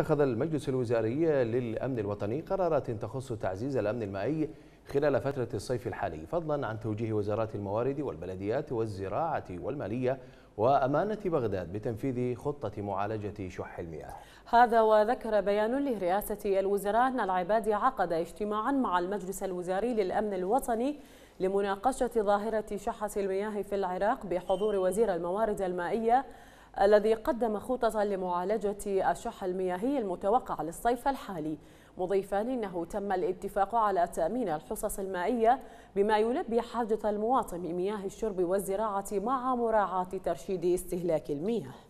اتخذ المجلس الوزاري للأمن الوطني قرارات تخص تعزيز الأمن المائي خلال فترة الصيف الحالي فضلا عن توجيه وزارات الموارد والبلديات والزراعة والمالية وأمانة بغداد بتنفيذ خطة معالجة شح المياه هذا وذكر بيان لرئاسة الوزراء أن العبادي عقد اجتماعا مع المجلس الوزاري للأمن الوطني لمناقشة ظاهرة شحة المياه في العراق بحضور وزير الموارد المائية الذي قدم خطة لمعالجة الشح المياهي المتوقع للصيف الحالي مضيفا أنه تم الاتفاق على تأمين الحصص المائية بما يلبي حاجة المواطن لمياه الشرب والزراعة مع مراعاة ترشيد استهلاك المياه